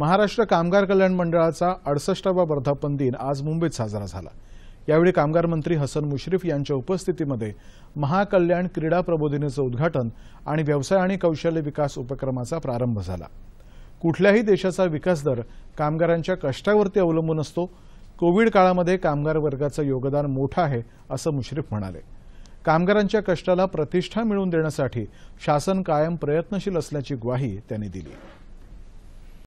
महाराष्ट्र कामगार कल्याण मंडळाचा अडसष्टावा वर्धापन दिन आज मुंबईत साजरा झाला यावेळी कामगार मंत्री हसन मुश्रीफ यांच्या उपस्थितीमध्ये महाकल्याण क्रीडा प्रबोधिनीचं उद्घाटन आणि व्यवसाय आणि कौशल्य विकास उपक्रमाचा प्रारंभ झाला कुठल्याही देशाचा विकास दर कामगारांच्या कष्टावरती अवलंबून असतो कोविड काळामध्ये कामगार वर्गाचं योगदान मोठं आहे असं मुश्रीफ म्हणाले कामगारांच्या कष्टाला प्रतिष्ठा मिळवून देण्यासाठी शासन कायम प्रयत्नशील असल्याची ग्वाही त्यांनी दिली